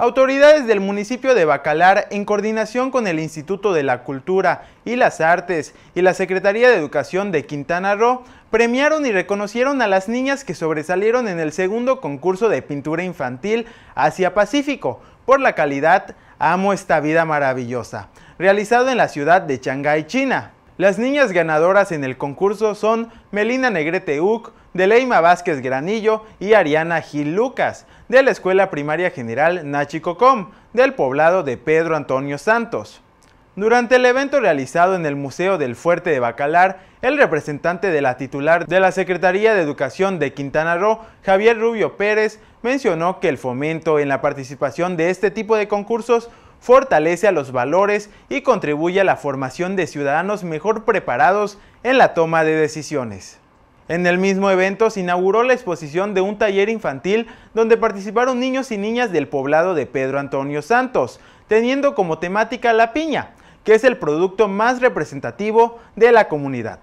Autoridades del municipio de Bacalar, en coordinación con el Instituto de la Cultura y las Artes y la Secretaría de Educación de Quintana Roo, premiaron y reconocieron a las niñas que sobresalieron en el segundo concurso de pintura infantil Asia Pacífico por la calidad Amo esta vida maravillosa, realizado en la ciudad de Shanghái, China. Las niñas ganadoras en el concurso son Melina Negrete Uc, de Leima Vázquez Granillo y Ariana Gil Lucas, de la Escuela Primaria General Nachicocom, del poblado de Pedro Antonio Santos. Durante el evento realizado en el Museo del Fuerte de Bacalar, el representante de la titular de la Secretaría de Educación de Quintana Roo, Javier Rubio Pérez, mencionó que el fomento en la participación de este tipo de concursos fortalece a los valores y contribuye a la formación de ciudadanos mejor preparados en la toma de decisiones. En el mismo evento se inauguró la exposición de un taller infantil donde participaron niños y niñas del poblado de Pedro Antonio Santos, teniendo como temática la piña, que es el producto más representativo de la comunidad.